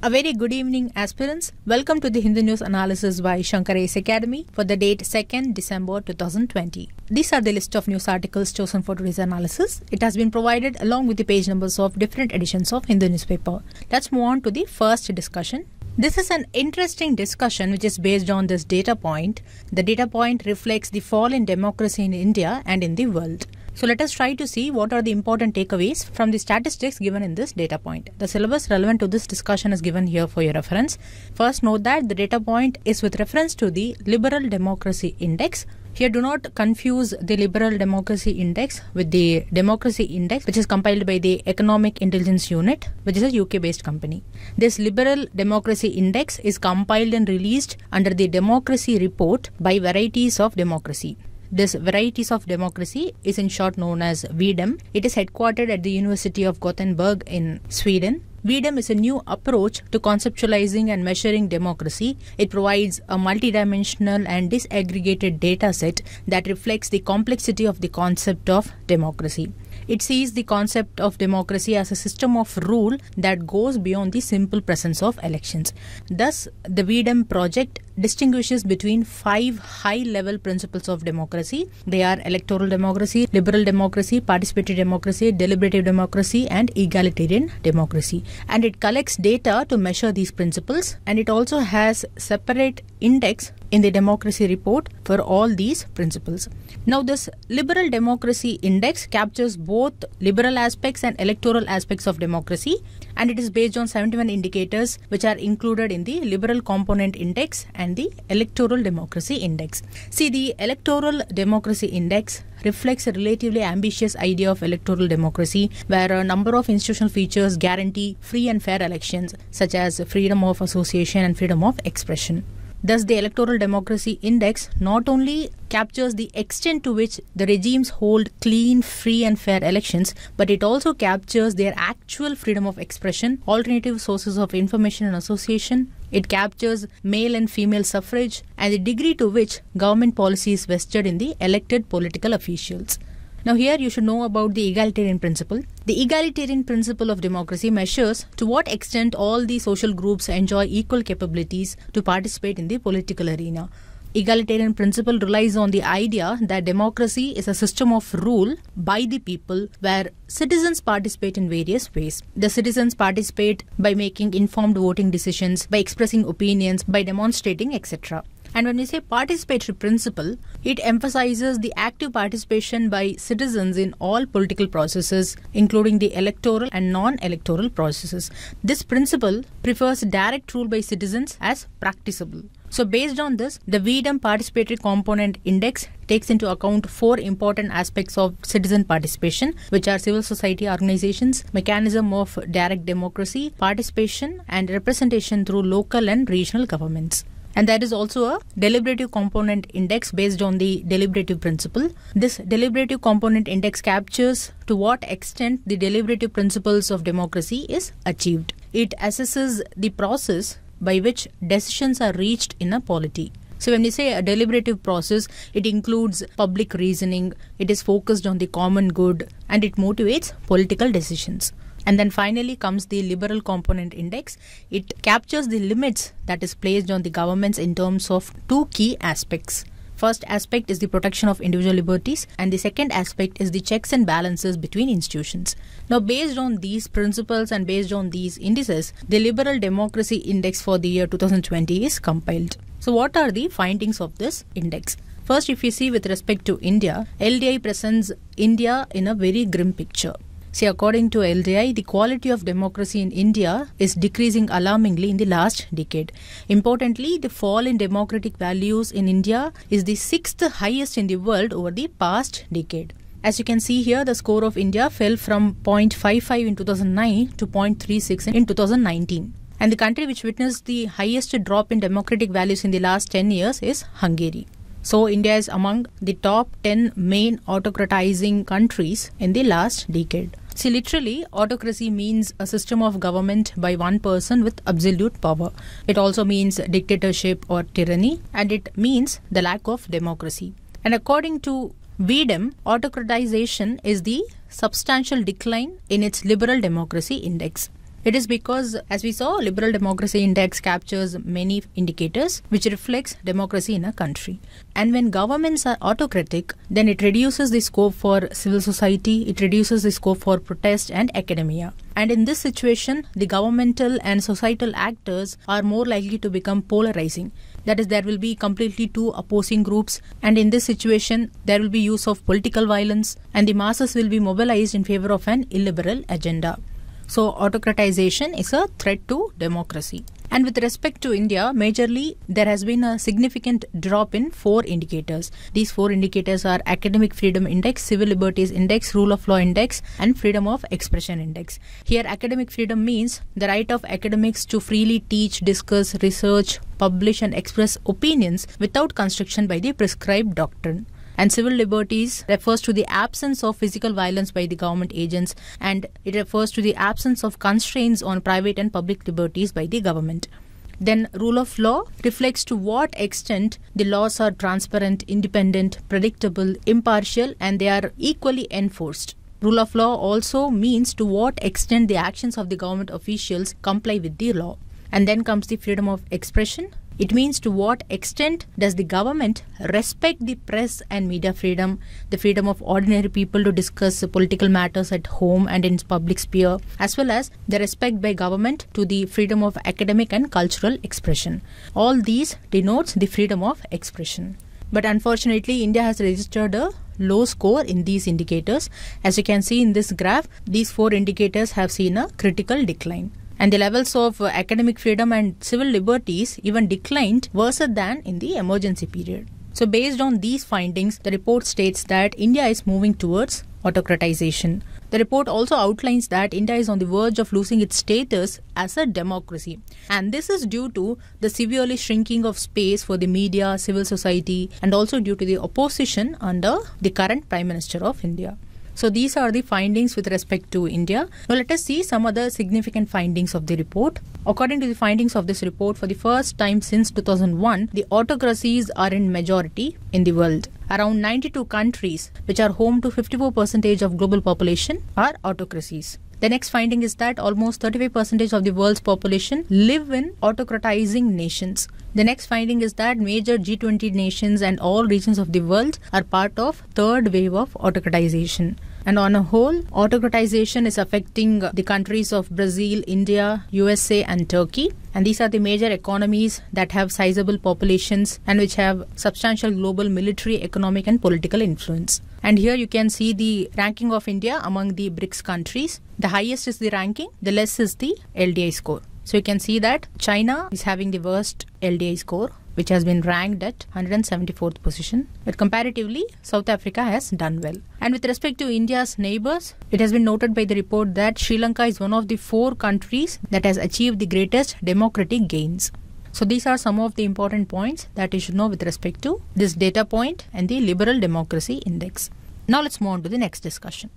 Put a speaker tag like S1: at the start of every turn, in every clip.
S1: A very good evening, aspirants. Welcome to the Hindu News Analysis by Shankar Academy for the date 2nd December 2020. These are the list of news articles chosen for today's analysis. It has been provided along with the page numbers of different editions of Hindu newspaper. Let's move on to the first discussion. This is an interesting discussion which is based on this data point. The data point reflects the fall in democracy in India and in the world. So let us try to see what are the important takeaways from the statistics given in this data point. The syllabus relevant to this discussion is given here for your reference. First note that the data point is with reference to the Liberal Democracy Index here, do not confuse the Liberal Democracy Index with the Democracy Index, which is compiled by the Economic Intelligence Unit, which is a UK based company. This Liberal Democracy Index is compiled and released under the Democracy Report by Varieties of Democracy. This Varieties of Democracy is in short known as VDEM. It is headquartered at the University of Gothenburg in Sweden. VDEM is a new approach to conceptualizing and measuring democracy. It provides a multidimensional and disaggregated data set that reflects the complexity of the concept of democracy. It sees the concept of democracy as a system of rule that goes beyond the simple presence of elections. Thus, the VDEM project distinguishes between five high level principles of democracy. They are electoral democracy, liberal democracy, participatory democracy, deliberative democracy, and egalitarian democracy. And it collects data to measure these principles and it also has separate index in the democracy report for all these principles. Now, this liberal democracy index captures both liberal aspects and electoral aspects of democracy, and it is based on 71 indicators which are included in the liberal component index and the electoral democracy index. See, the electoral democracy index reflects a relatively ambitious idea of electoral democracy where a number of institutional features guarantee free and fair elections, such as freedom of association and freedom of expression. Thus, the Electoral Democracy Index not only captures the extent to which the regimes hold clean, free, and fair elections, but it also captures their actual freedom of expression, alternative sources of information and association. It captures male and female suffrage and the degree to which government policy is vested in the elected political officials. Now, here you should know about the egalitarian principle. The egalitarian principle of democracy measures to what extent all the social groups enjoy equal capabilities to participate in the political arena. Egalitarian principle relies on the idea that democracy is a system of rule by the people where citizens participate in various ways. The citizens participate by making informed voting decisions, by expressing opinions, by demonstrating, etc. And when we say participatory principle, it emphasizes the active participation by citizens in all political processes, including the electoral and non electoral processes. This principle prefers direct rule by citizens as practicable. So, based on this, the VDEM Participatory Component Index takes into account four important aspects of citizen participation, which are civil society organizations, mechanism of direct democracy, participation, and representation through local and regional governments and there is also a deliberative component index based on the deliberative principle. This deliberative component index captures to what extent the deliberative principles of democracy is achieved. It assesses the process by which decisions are reached in a polity. So when we say a deliberative process, it includes public reasoning, it is focused on the common good and it motivates political decisions. And then finally comes the liberal component index. It captures the limits that is placed on the governments in terms of two key aspects. First aspect is the protection of individual liberties, and the second aspect is the checks and balances between institutions. Now, based on these principles and based on these indices, the Liberal Democracy Index for the year 2020 is compiled. So, what are the findings of this index? First, if we see with respect to India, LDI presents India in a very grim picture. See, according to LDI, the quality of democracy in India is decreasing alarmingly in the last decade. Importantly, the fall in democratic values in India is the sixth highest in the world over the past decade. As you can see here, the score of India fell from 0.55 in 2009 to 0.36 in 2019. And the country which witnessed the highest drop in democratic values in the last 10 years is Hungary. So, India is among the top 10 main autocratizing countries in the last decade. So, literally, autocracy means a system of government by one person with absolute power. It also means dictatorship or tyranny, and it means the lack of democracy. And according to Vedem, autocratization is the substantial decline in its liberal democracy index. It is because, as we saw, Liberal Democracy Index captures many indicators which reflects democracy in a country. And when governments are autocratic, then it reduces the scope for civil society, it reduces the scope for protest and academia. And in this situation, the governmental and societal actors are more likely to become polarizing. That is, there will be completely two opposing groups, and in this situation, there will be use of political violence, and the masses will be mobilized in favor of an illiberal agenda. So autocratization is a threat to democracy. And with respect to India, majorly there has been a significant drop in four indicators. These four indicators are Academic Freedom Index, Civil Liberties Index, Rule of Law Index, and Freedom of Expression Index. Here, academic freedom means the right of academics to freely teach, discuss, research, publish, and express opinions without constriction by the prescribed doctrine. And civil liberties refers to the absence of physical violence by the government agents and it refers to the absence of constraints on private and public liberties by the government. Then, rule of law reflects to what extent the laws are transparent, independent, predictable, impartial, and they are equally enforced. Rule of law also means to what extent the actions of the government officials comply with the law. And then comes the freedom of expression, it means to what extent does the government respect the press and media freedom, the freedom of ordinary people to discuss political matters at home and in public sphere, as well as the respect by government to the freedom of academic and cultural expression. All these denotes the freedom of expression. But unfortunately, India has registered a low score in these indicators. As you can see in this graph, these four indicators have seen a critical decline and the levels of uh, academic freedom and civil liberties even declined worse than in the emergency period. So, based on these findings, the report states that India is moving towards autocratization. The report also outlines that India is on the verge of losing its status as a democracy. And this is due to the severely shrinking of space for the media, civil society, and also due to the opposition under the current Prime Minister of India. So these are the findings with respect to India. Now let us see some other significant findings of the report. According to the findings of this report, for the first time since 2001, the autocracies are in majority in the world. Around 92 countries, which are home to 54% of global population, are autocracies. The next finding is that almost 35% of the world's population live in autocratizing nations. The next finding is that major G20 nations and all regions of the world are part of third wave of autocratization. And on a whole, autocratization is affecting the countries of Brazil, India, USA, and Turkey. And these are the major economies that have sizable populations and which have substantial global military, economic, and political influence. And here you can see the ranking of India among the BRICS countries. The highest is the ranking, the less is the LDI score. So you can see that China is having the worst LDI score, which has been ranked at 174th position. But comparatively, South Africa has done well. And with respect to India's neighbors, it has been noted by the report that Sri Lanka is one of the four countries that has achieved the greatest democratic gains. So these are some of the important points that you should know with respect to this data point and the Liberal Democracy Index. Now let's move on to the next discussion.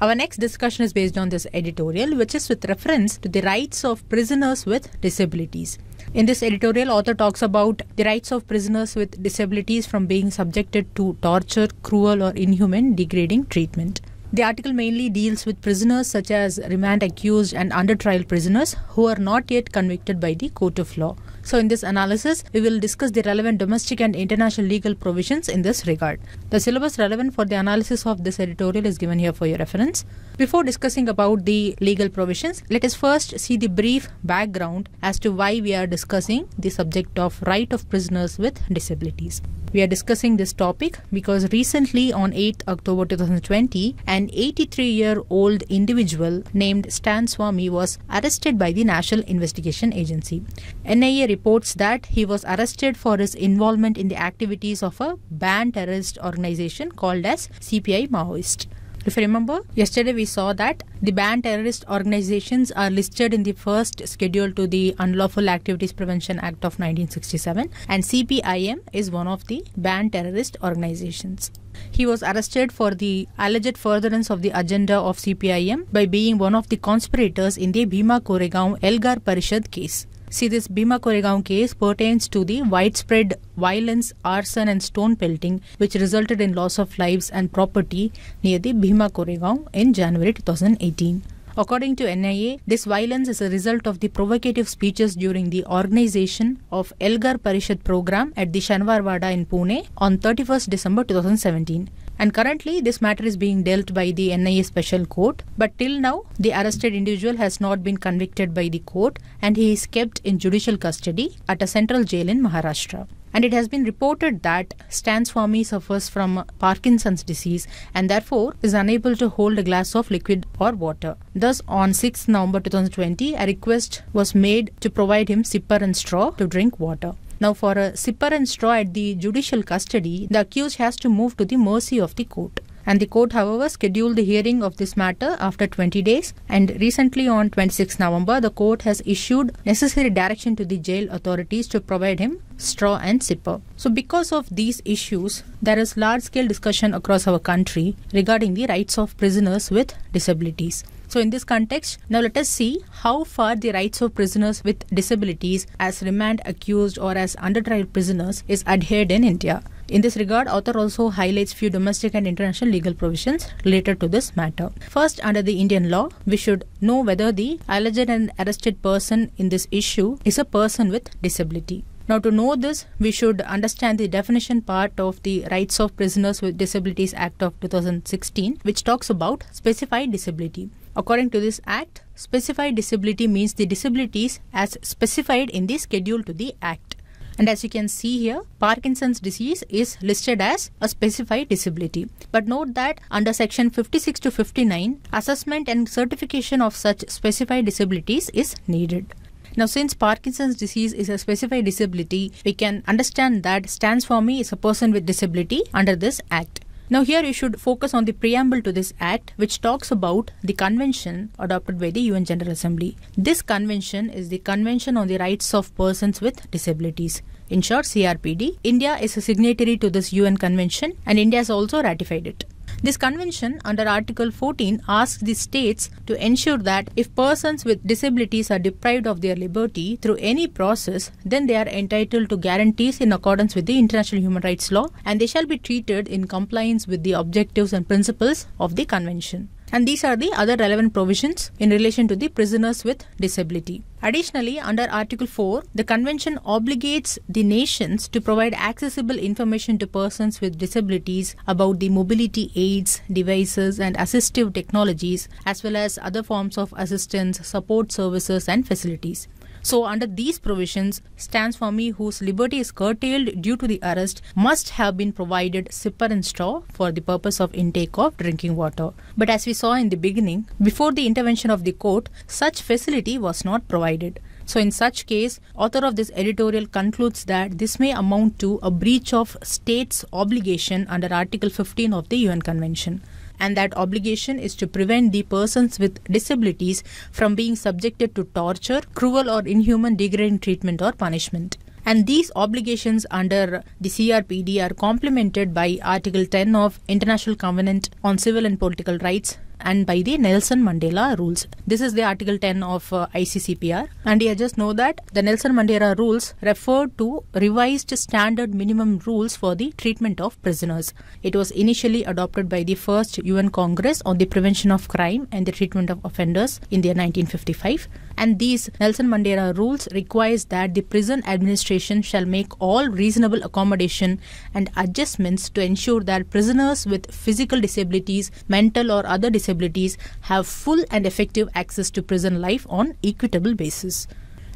S1: Our next discussion is based on this editorial, which is with reference to the rights of prisoners with disabilities. In this editorial, author talks about the rights of prisoners with disabilities from being subjected to torture, cruel, or inhuman, degrading treatment. The article mainly deals with prisoners such as remand accused and under trial prisoners who are not yet convicted by the court of law. So, in this analysis, we will discuss the relevant domestic and international legal provisions in this regard. The syllabus relevant for the analysis of this editorial is given here for your reference. Before discussing about the legal provisions, let us first see the brief background as to why we are discussing the subject of right of prisoners with disabilities. We are discussing this topic because recently on 8th October 2020, an 83-year-old individual named Stan Swami was arrested by the National Investigation Agency. NIA reports that he was arrested for his involvement in the activities of a banned terrorist organization called as CPI Maoist. If you remember, yesterday we saw that the banned terrorist organizations are listed in the first schedule to the Unlawful Activities Prevention Act of 1967, and CPIM is one of the banned terrorist organizations. He was arrested for the alleged furtherance of the agenda of CPIM by being one of the conspirators in the Bhima Koregaon Elgar Parishad case. See, this Bhima Koregaon case pertains to the widespread violence, arson, and stone pelting, which resulted in loss of lives and property near the Bhima Koregaon in January 2018. According to NIA, this violence is a result of the provocative speeches during the organization of Elgar Parishad program at the Shanwarwada in Pune on 31st December 2017. And currently, this matter is being dealt by the NIA Special Court. But till now, the arrested individual has not been convicted by the court and he is kept in judicial custody at a central jail in Maharashtra and it has been reported that Stan Swami suffers from Parkinson's disease and therefore is unable to hold a glass of liquid or water. Thus, on 6 November 2020, a request was made to provide him sipper and straw to drink water. Now, for a sipper and straw at the judicial custody, the accused has to move to the mercy of the court and the court however scheduled the hearing of this matter after 20 days and recently on 26 November the court has issued necessary direction to the jail authorities to provide him straw and zipper. So because of these issues there is large scale discussion across our country regarding the rights of prisoners with disabilities. So in this context, now let us see how far the rights of prisoners with disabilities as remand accused or as under trial prisoners is adhered in India. In this regard, author also highlights few domestic and international legal provisions related to this matter. First, under the Indian law, we should know whether the alleged and arrested person in this issue is a person with disability. Now, to know this, we should understand the definition part of the Rights of Prisoners with Disabilities Act of 2016, which talks about specified disability. According to this act, specified disability means the disabilities as specified in the schedule to the act. And as you can see here, Parkinson's disease is listed as a specified disability. But note that under section 56 to 59, assessment and certification of such specified disabilities is needed. Now, since Parkinson's disease is a specified disability, we can understand that stands for me is a person with disability under this act. Now, here you should focus on the preamble to this act, which talks about the convention adopted by the UN General Assembly. This convention is the Convention on the Rights of Persons with Disabilities. In short, CRPD. India is a signatory to this UN convention and India has also ratified it. This convention under Article 14 asks the states to ensure that if persons with disabilities are deprived of their liberty through any process, then they are entitled to guarantees in accordance with the international human rights law and they shall be treated in compliance with the objectives and principles of the convention. And these are the other relevant provisions in relation to the prisoners with disability. Additionally, under Article 4, the Convention obligates the nations to provide accessible information to persons with disabilities about the mobility aids, devices, and assistive technologies, as well as other forms of assistance, support services, and facilities. So, under these provisions, stands for me whose liberty is curtailed due to the arrest must have been provided sipper and straw for the purpose of intake of drinking water. But as we saw in the beginning, before the intervention of the court, such facility was not provided. So in such case, author of this editorial concludes that this may amount to a breach of states' obligation under Article 15 of the UN Convention and that obligation is to prevent the persons with disabilities from being subjected to torture, cruel or inhuman degrading treatment or punishment and these obligations under the CRPD are complemented by Article 10 of International Covenant on Civil and Political Rights and by the Nelson Mandela rules. This is the Article 10 of uh, ICCPR. And I just know that the Nelson Mandela rules refer to revised standard minimum rules for the treatment of prisoners. It was initially adopted by the first UN Congress on the Prevention of Crime and the Treatment of Offenders in the 1955. And these Nelson Mandela rules requires that the prison administration shall make all reasonable accommodation and adjustments to ensure that prisoners with physical disabilities, mental or other disabilities disabilities have full and effective access to prison life on equitable basis.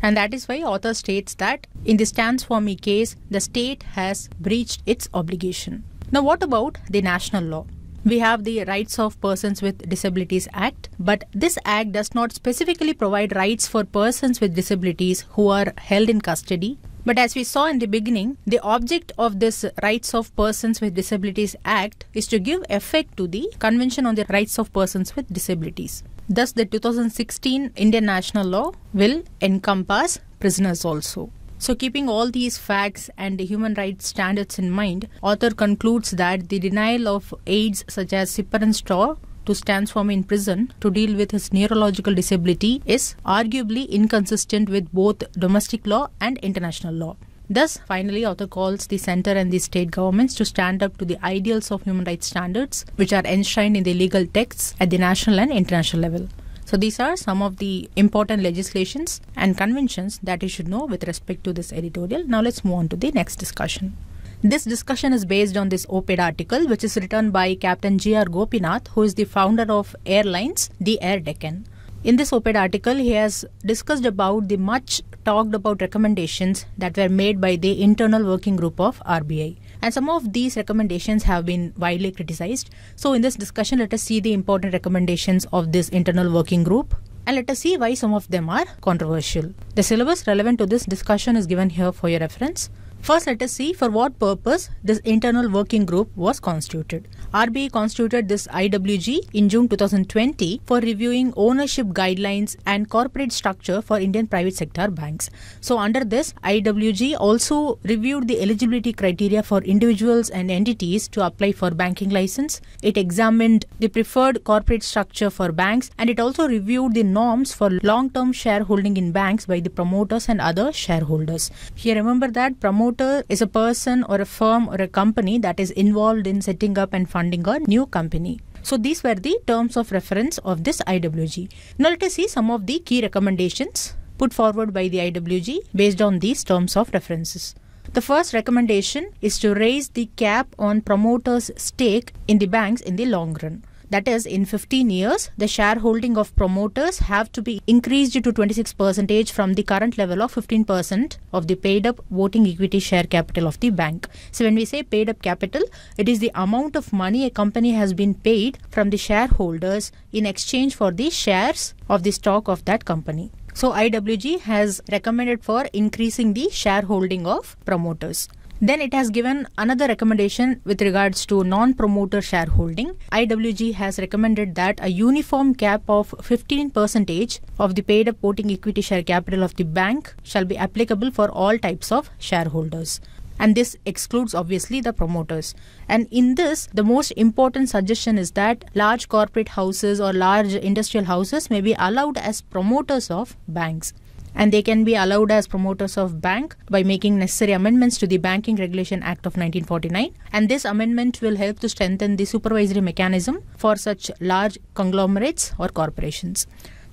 S1: And that is why author states that in the Stands For Me case, the state has breached its obligation. Now, what about the national law? We have the Rights of Persons with Disabilities Act, but this act does not specifically provide rights for persons with disabilities who are held in custody, but as we saw in the beginning, the object of this Rights of Persons with Disabilities Act is to give effect to the Convention on the Rights of Persons with Disabilities. Thus, the 2016 Indian national law will encompass prisoners also. So, keeping all these facts and the human rights standards in mind, author concludes that the denial of aids such as Sipper and Straw to Stansform in prison to deal with his neurological disability is arguably inconsistent with both domestic law and international law. Thus, finally, author calls the center and the state governments to stand up to the ideals of human rights standards, which are enshrined in the legal texts at the national and international level. So, these are some of the important legislations and conventions that you should know with respect to this editorial. Now, let's move on to the next discussion. This discussion is based on this op-ed article, which is written by Captain G.R. Gopinath, who is the founder of Airlines, the Air Deccan. In this op-ed article, he has discussed about the much talked about recommendations that were made by the internal working group of RBI. And some of these recommendations have been widely criticized. So in this discussion, let us see the important recommendations of this internal working group and let us see why some of them are controversial. The syllabus relevant to this discussion is given here for your reference. First, let us see for what purpose this internal working group was constituted. RBI constituted this IWG in June 2020 for reviewing ownership guidelines and corporate structure for Indian private sector banks. So, under this, IWG also reviewed the eligibility criteria for individuals and entities to apply for banking license. It examined the preferred corporate structure for banks and it also reviewed the norms for long term shareholding in banks by the promoters and other shareholders. Here, remember that promoters promoter is a person or a firm or a company that is involved in setting up and funding a new company. So these were the terms of reference of this IWG. Now let us see some of the key recommendations put forward by the IWG based on these terms of references. The first recommendation is to raise the cap on promoters' stake in the banks in the long run. That is, in 15 years, the shareholding of promoters have to be increased to 26 percentage from the current level of 15 percent of the paid-up voting equity share capital of the bank. So when we say paid-up capital, it is the amount of money a company has been paid from the shareholders in exchange for the shares of the stock of that company. So IWG has recommended for increasing the shareholding of promoters. Then it has given another recommendation with regards to non promoter shareholding. IWG has recommended that a uniform cap of 15% of the paid up voting equity share capital of the bank shall be applicable for all types of shareholders and this excludes obviously the promoters and in this the most important suggestion is that large corporate houses or large industrial houses may be allowed as promoters of banks and they can be allowed as promoters of bank by making necessary amendments to the Banking Regulation Act of 1949 and this amendment will help to strengthen the supervisory mechanism for such large conglomerates or corporations.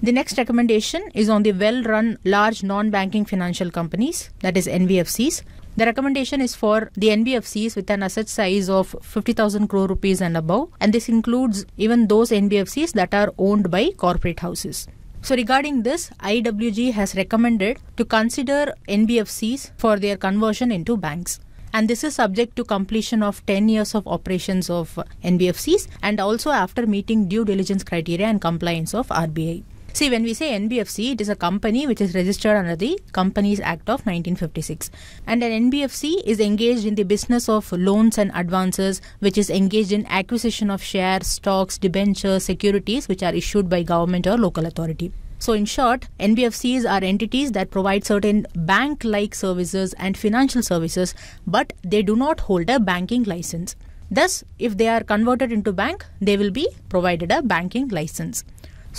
S1: The next recommendation is on the well run large non banking financial companies, that is NBFCs. The recommendation is for the NBFCs with an asset size of 50,000 crore rupees and above, and this includes even those NBFCs that are owned by corporate houses. So regarding this, IWG has recommended to consider NBFCs for their conversion into banks and this is subject to completion of 10 years of operations of NBFCs and also after meeting due diligence criteria and compliance of RBI. See, when we say NBFC, it is a company which is registered under the Companies Act of 1956. And an NBFC is engaged in the business of loans and advances, which is engaged in acquisition of shares, stocks, debentures, securities, which are issued by government or local authority. So, in short, NBFCs are entities that provide certain bank like services and financial services, but they do not hold a banking license. Thus, if they are converted into bank, they will be provided a banking license.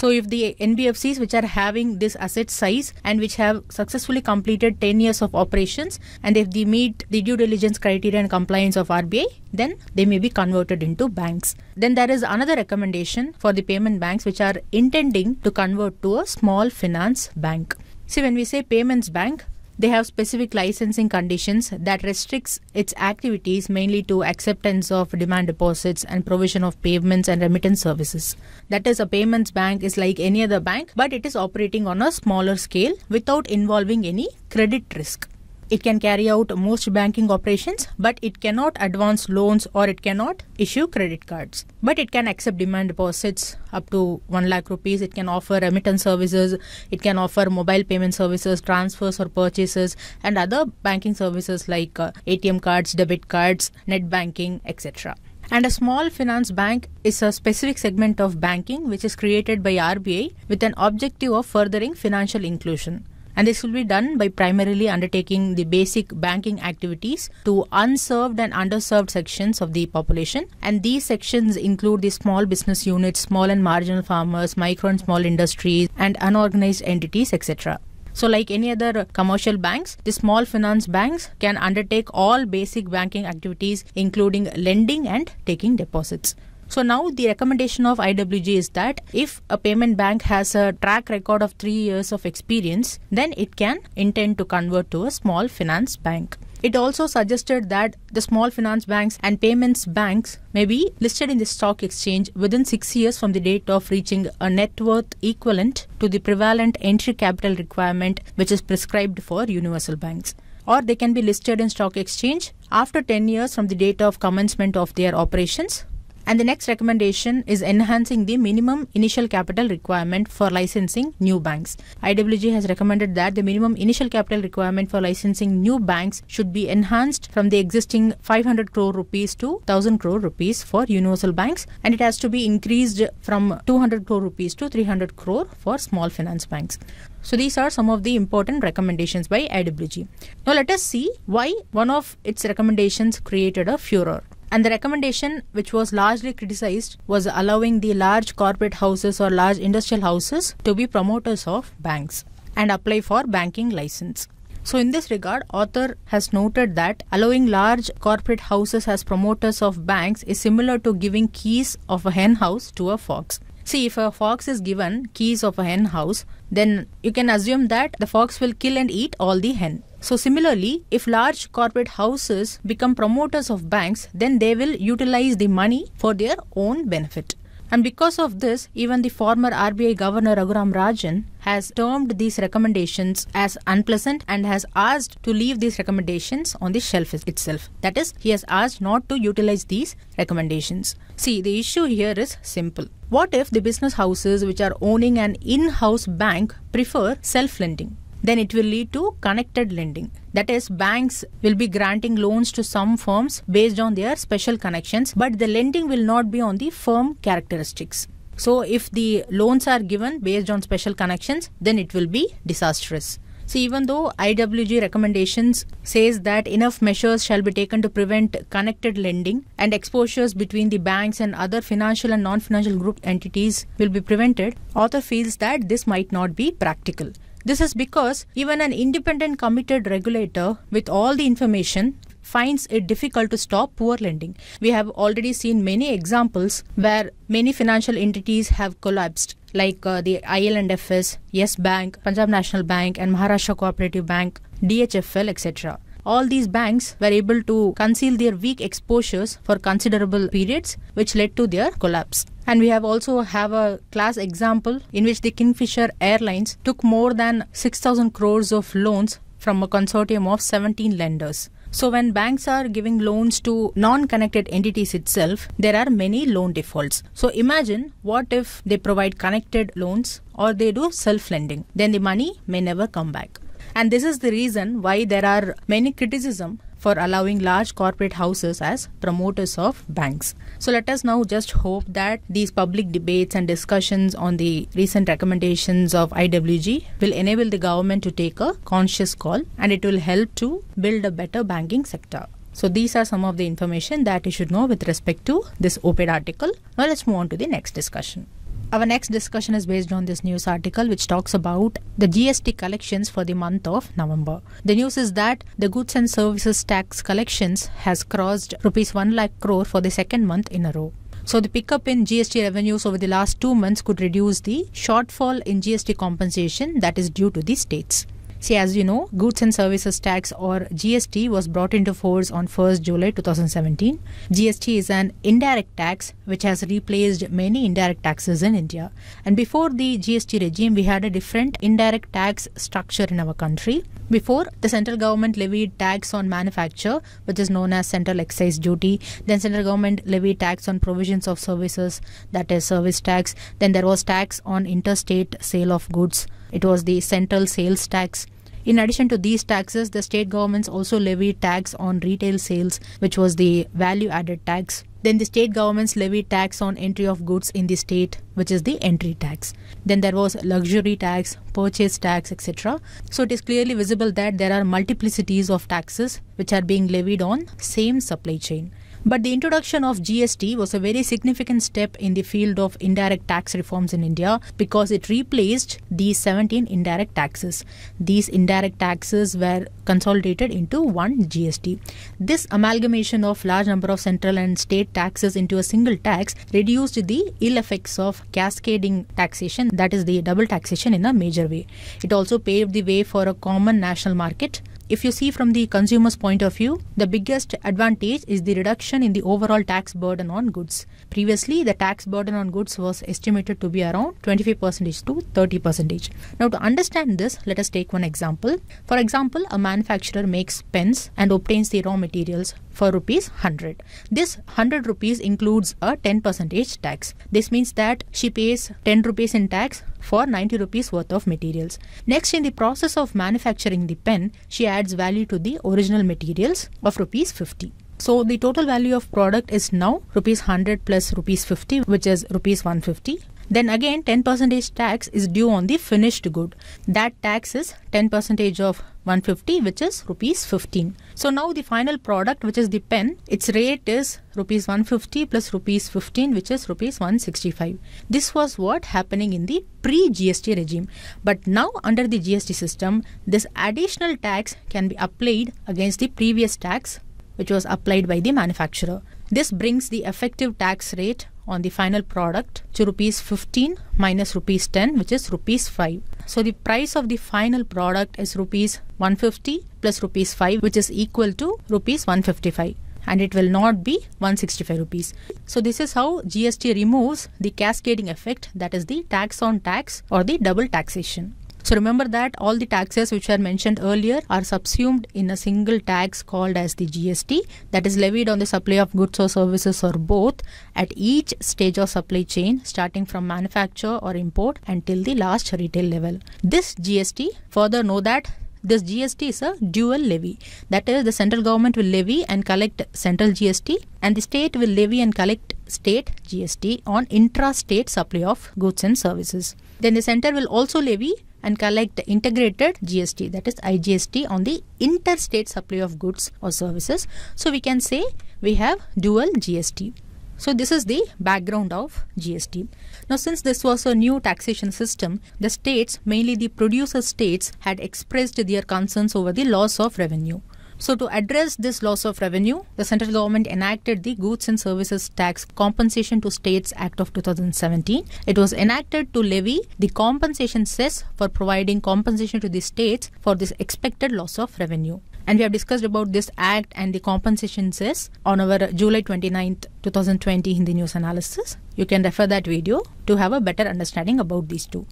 S1: So if the NBFCs which are having this asset size and which have successfully completed 10 years of operations and if they meet the due diligence criteria and compliance of RBI, then they may be converted into banks. Then there is another recommendation for the payment banks which are intending to convert to a small finance bank. See, when we say payments bank, they have specific licensing conditions that restricts its activities mainly to acceptance of demand deposits and provision of payments and remittance services. That is, a payments bank is like any other bank, but it is operating on a smaller scale without involving any credit risk. It can carry out most banking operations, but it cannot advance loans or it cannot issue credit cards. But it can accept demand deposits up to 1 lakh rupees. It can offer remittance services. It can offer mobile payment services, transfers or purchases, and other banking services like uh, ATM cards, debit cards, net banking, etc. And a small finance bank is a specific segment of banking which is created by RBI with an objective of furthering financial inclusion and this will be done by primarily undertaking the basic banking activities to unserved and underserved sections of the population and these sections include the small business units small and marginal farmers micro and small industries and unorganized entities etc so, like any other commercial banks, the small finance banks can undertake all basic banking activities, including lending and taking deposits. So now the recommendation of IWG is that if a payment bank has a track record of three years of experience, then it can intend to convert to a small finance bank. It also suggested that the small finance banks and payments banks may be listed in the stock exchange within six years from the date of reaching a net worth equivalent to the prevalent entry capital requirement which is prescribed for universal banks or they can be listed in stock exchange after 10 years from the date of commencement of their operations and the next recommendation is enhancing the minimum initial capital requirement for licensing new banks. IWG has recommended that the minimum initial capital requirement for licensing new banks should be enhanced from the existing 500 crore rupees to 1000 crore rupees for universal banks and it has to be increased from 200 crore rupees to 300 crore for small finance banks. So these are some of the important recommendations by IWG. Now let us see why one of its recommendations created a furor. And the recommendation, which was largely criticized, was allowing the large corporate houses or large industrial houses to be promoters of banks and apply for banking license. So, in this regard, author has noted that allowing large corporate houses as promoters of banks is similar to giving keys of a hen house to a fox. See, if a fox is given keys of a hen house, then you can assume that the fox will kill and eat all the hen. So similarly, if large corporate houses become promoters of banks, then they will utilize the money for their own benefit. And because of this, even the former RBI Governor Raghuram Rajan has termed these recommendations as unpleasant and has asked to leave these recommendations on the shelf itself. That is, he has asked not to utilize these recommendations. See, the issue here is simple. What if the business houses which are owning an in house bank prefer self lending? Then it will lead to connected lending. That is, banks will be granting loans to some firms based on their special connections, but the lending will not be on the firm characteristics. So, if the loans are given based on special connections, then it will be disastrous. So even though IWG recommendations says that enough measures shall be taken to prevent connected lending and exposures between the banks and other financial and non-financial group entities will be prevented, author feels that this might not be practical. This is because even an independent committed regulator with all the information finds it difficult to stop poor lending. We have already seen many examples where many financial entities have collapsed like uh, the ILNFS, Yes Bank, Punjab National Bank and Maharashtra Cooperative Bank, DHFL etc all these banks were able to conceal their weak exposures for considerable periods, which led to their collapse and we have also have a class example in which the kingfisher airlines took more than 6000 crores of loans from a consortium of 17 lenders so when banks are giving loans to non-connected entities itself there are many loan defaults so imagine what if they provide connected loans or they do self lending then the money may never come back and this is the reason why there are many criticism for allowing large corporate houses as promoters of banks. So let us now just hope that these public debates and discussions on the recent recommendations of IWG will enable the government to take a conscious call and it will help to build a better banking sector. So these are some of the information that you should know with respect to this op-ed article. Now let's move on to the next discussion. Our next discussion is based on this news article, which talks about the GST collections for the month of November. The news is that the goods and services tax collections has crossed rupees 1 lakh crore for the second month in a row. So the pickup in GST revenues over the last two months could reduce the shortfall in GST compensation that is due to the states. See, as you know, goods and services tax or GST was brought into force on 1st July 2017. GST is an indirect tax which has replaced many indirect taxes in India. And before the GST regime, we had a different indirect tax structure in our country. Before, the central government levied tax on manufacture, which is known as central excise duty. Then central government levied tax on provisions of services, that is service tax. Then there was tax on interstate sale of goods. It was the central sales tax. In addition to these taxes, the state governments also levy tax on retail sales, which was the value added tax. Then the state governments levy tax on entry of goods in the state, which is the entry tax. Then there was luxury tax, purchase tax, etc. So it is clearly visible that there are multiplicities of taxes which are being levied on same supply chain. But the introduction of GST was a very significant step in the field of indirect tax reforms in India because it replaced these 17 indirect taxes. These indirect taxes were consolidated into one GST. This amalgamation of large number of central and state taxes into a single tax reduced the ill effects of cascading taxation, that is the double taxation in a major way. It also paved the way for a common national market if you see from the consumer's point of view, the biggest advantage is the reduction in the overall tax burden on goods. Previously, the tax burden on goods was estimated to be around 25% to 30%. Now, to understand this, let us take one example. For example, a manufacturer makes pens and obtains the raw materials for rupees 100. This 100 rupees includes a 10 percentage tax. This means that she pays 10 rupees in tax for 90 rupees worth of materials. Next, in the process of manufacturing the pen, she adds value to the original materials of rupees 50. So the total value of product is now rupees 100 plus rupees 50 which is rupees 150 then again 10 percent tax is due on the finished good. That tax is 10 percent of 150 which is rupees 15. So now the final product which is the pen its rate is rupees 150 plus rupees 15 which is rupees 165. This was what happening in the pre GST regime but now under the GST system this additional tax can be applied against the previous tax which was applied by the manufacturer. This brings the effective tax rate on the final product to rupees 15 minus rupees 10 which is rupees 5. So the price of the final product is rupees 150 plus rupees 5 which is equal to rupees 155 and it will not be 165 rupees. So this is how GST removes the cascading effect that is the tax on tax or the double taxation. So remember that all the taxes which were mentioned earlier are subsumed in a single tax called as the GST that is levied on the supply of goods or services or both at each stage of supply chain starting from manufacture or import until the last retail level. This GST further know that this GST is a dual levy. That is, the central government will levy and collect central GST, and the state will levy and collect state GST on intra state supply of goods and services. Then the center will also levy and collect integrated GST that is IGST on the interstate supply of goods or services. So we can say we have dual GST. So this is the background of GST. Now since this was a new taxation system, the states, mainly the producer states had expressed their concerns over the loss of revenue. So, to address this loss of revenue, the central government enacted the Goods and Services Tax Compensation to States Act of 2017. It was enacted to levy the compensation cess for providing compensation to the states for this expected loss of revenue and we have discussed about this act and the compensation cess on our July 29th 2020 Hindi news analysis you can refer that video to have a better understanding about these two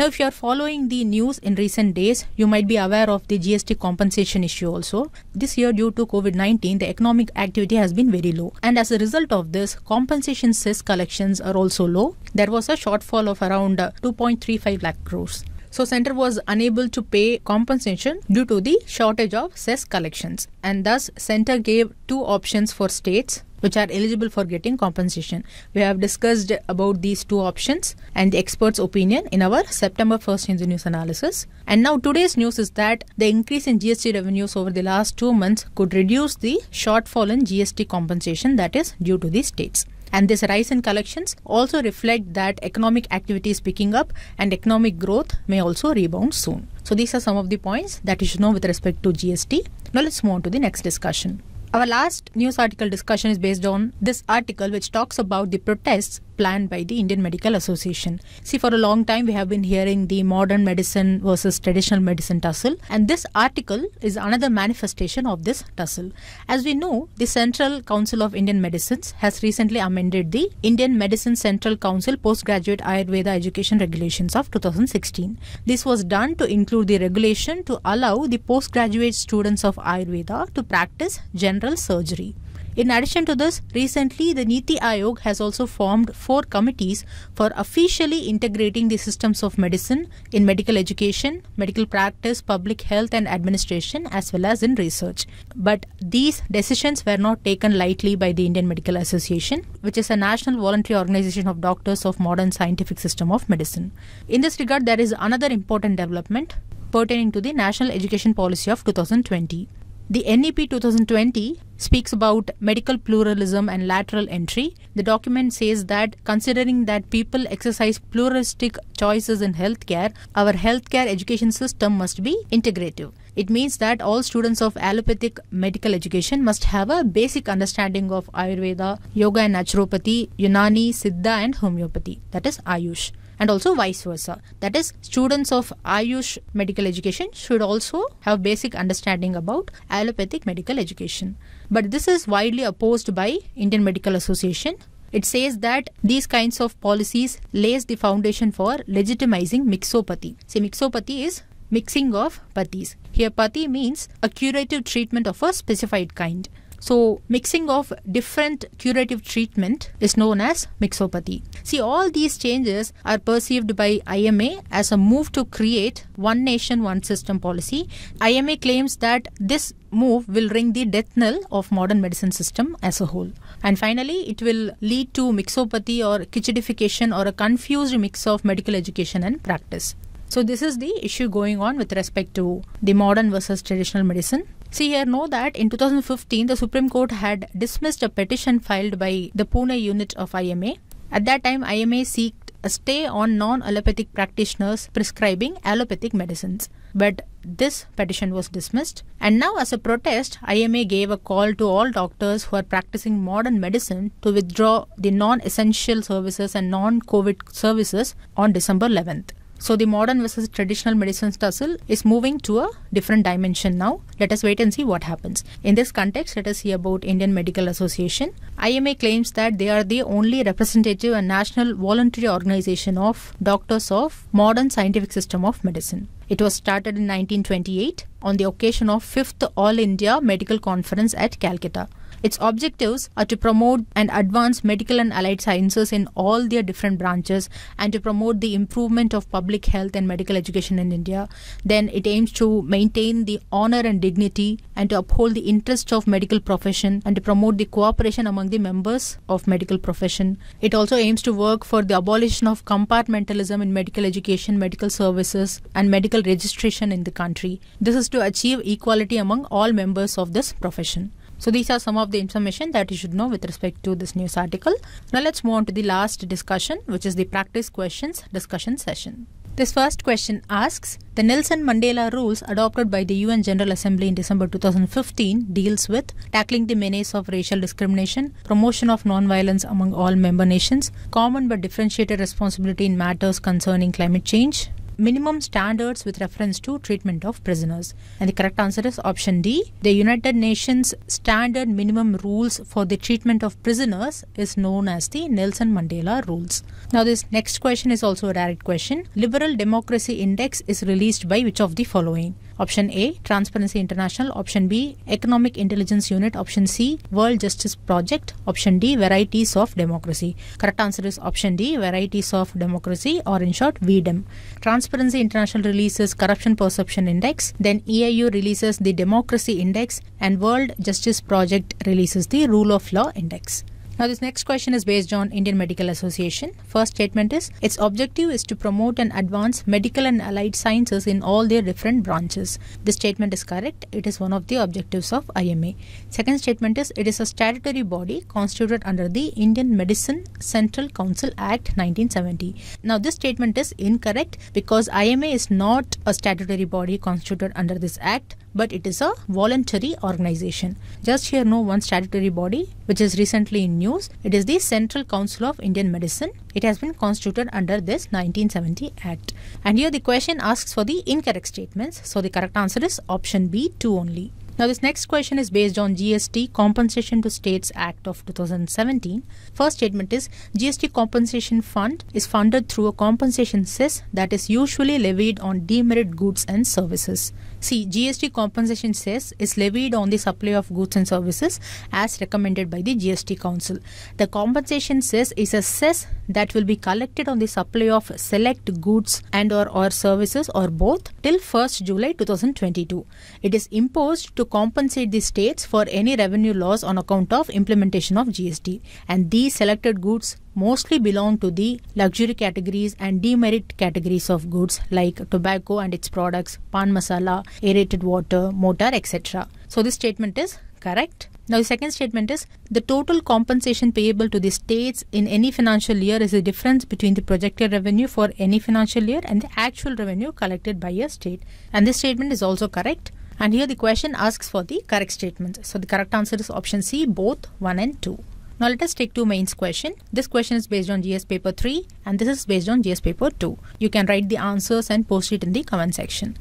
S1: now, if you are following the news in recent days, you might be aware of the GST compensation issue also. This year, due to COVID 19, the economic activity has been very low. And as a result of this, compensation cess collections are also low. There was a shortfall of around uh, 2.35 lakh crores. So center was unable to pay compensation due to the shortage of cess collections and thus center gave two options for states which are eligible for getting compensation. We have discussed about these two options and the expert's opinion in our September 1st in the news analysis. And now today's news is that the increase in GST revenues over the last two months could reduce the shortfall in GST compensation that is due to the states and this rise in collections also reflect that economic activity is picking up and economic growth may also rebound soon so these are some of the points that you should know with respect to gst now let's move on to the next discussion our last news article discussion is based on this article, which talks about the protests planned by the Indian Medical Association. See, for a long time we have been hearing the modern medicine versus traditional medicine tussle, and this article is another manifestation of this tussle. As we know, the Central Council of Indian Medicines has recently amended the Indian Medicine Central Council Postgraduate Ayurveda Education Regulations of 2016. This was done to include the regulation to allow the postgraduate students of Ayurveda to practice general surgery. In addition to this, recently the Niti Aayog has also formed four committees for officially integrating the systems of medicine in medical education, medical practice, public health and administration as well as in research. But these decisions were not taken lightly by the Indian Medical Association, which is a national voluntary organization of doctors of modern scientific system of medicine. In this regard, there is another important development pertaining to the National Education Policy of 2020. The NEP 2020 speaks about medical pluralism and lateral entry. The document says that considering that people exercise pluralistic choices in healthcare, our healthcare education system must be integrative. It means that all students of allopathic medical education must have a basic understanding of Ayurveda, yoga and naturopathy, Yunani, Siddha and homeopathy, that is Ayush and also vice versa. That is, students of Ayush medical education should also have basic understanding about allopathic medical education. But this is widely opposed by Indian Medical Association. It says that these kinds of policies lays the foundation for legitimizing mixopathy. See, mixopathy is mixing of pathies. Here, pathi means a curative treatment of a specified kind. So mixing of different curative treatment is known as mixopathy. See all these changes are perceived by IMA as a move to create one nation one system policy. IMA claims that this move will ring the death knell of modern medicine system as a whole. And finally, it will lead to mixopathy or kichidification or a confused mix of medical education and practice. So this is the issue going on with respect to the modern versus traditional medicine See here, know that in 2015, the Supreme Court had dismissed a petition filed by the Pune unit of IMA. At that time, IMA sought a stay on non allopathic practitioners prescribing allopathic medicines. But this petition was dismissed. And now, as a protest, IMA gave a call to all doctors who are practicing modern medicine to withdraw the non essential services and non COVID services on December 11th. So the modern versus traditional medicine tussle is moving to a different dimension now. Let us wait and see what happens. In this context, let us see about Indian Medical Association. IMA claims that they are the only representative and national voluntary organization of doctors of modern scientific system of medicine. It was started in 1928 on the occasion of 5th All India Medical Conference at Calcutta. Its objectives are to promote and advance medical and allied sciences in all their different branches and to promote the improvement of public health and medical education in India. Then it aims to maintain the honor and dignity and to uphold the interests of medical profession and to promote the cooperation among the members of medical profession. It also aims to work for the abolition of compartmentalism in medical education, medical services and medical registration in the country. This is to achieve equality among all members of this profession. So these are some of the information that you should know with respect to this news article. Now let's move on to the last discussion which is the practice questions discussion session. This first question asks The Nelson Mandela rules adopted by the UN General Assembly in December 2015 deals with tackling the menace of racial discrimination, promotion of non-violence among all member nations, common but differentiated responsibility in matters concerning climate change, minimum standards with reference to treatment of prisoners? And the correct answer is option D. The United Nations standard minimum rules for the treatment of prisoners is known as the Nelson Mandela rules. Now, this next question is also a direct question. Liberal Democracy Index is released by which of the following? Option A, Transparency International. Option B, Economic Intelligence Unit. Option C, World Justice Project. Option D, Varieties of Democracy. Correct answer is option D, Varieties of Democracy or in short VDEM. Transparency International releases Corruption Perception Index. Then EIU releases the Democracy Index and World Justice Project releases the Rule of Law Index. Now, this next question is based on Indian Medical Association. First statement is its objective is to promote and advance medical and allied sciences in all their different branches. This statement is correct. It is one of the objectives of IMA. Second statement is it is a statutory body constituted under the Indian Medicine Central Council Act 1970. Now, this statement is incorrect because IMA is not a statutory body constituted under this act but it is a voluntary organization. Just here know one statutory body which is recently in news. It is the Central Council of Indian Medicine. It has been constituted under this 1970 Act. And here the question asks for the incorrect statements. So the correct answer is option B, 2 only. Now, this next question is based on GST Compensation to States Act of 2017. First statement is GST Compensation Fund is funded through a compensation cess that is usually levied on demerit goods and services. See, GST Compensation cess is levied on the supply of goods and services as recommended by the GST Council. The compensation cess is a cess that will be collected on the supply of select goods and or, or services or both till 1st July 2022. It is imposed to compensate the states for any revenue loss on account of implementation of GST and these selected goods mostly belong to the luxury categories and demerit categories of goods like tobacco and its products, pan masala, aerated water, motor etc. So this statement is correct. Now, the second statement is the total compensation payable to the states in any financial year is the difference between the projected revenue for any financial year and the actual revenue collected by a state. And this statement is also correct. And here the question asks for the correct statements. So the correct answer is option C, both 1 and 2. Now let us take two mains question. This question is based on GS paper 3 and this is based on GS paper 2. You can write the answers and post it in the comment section.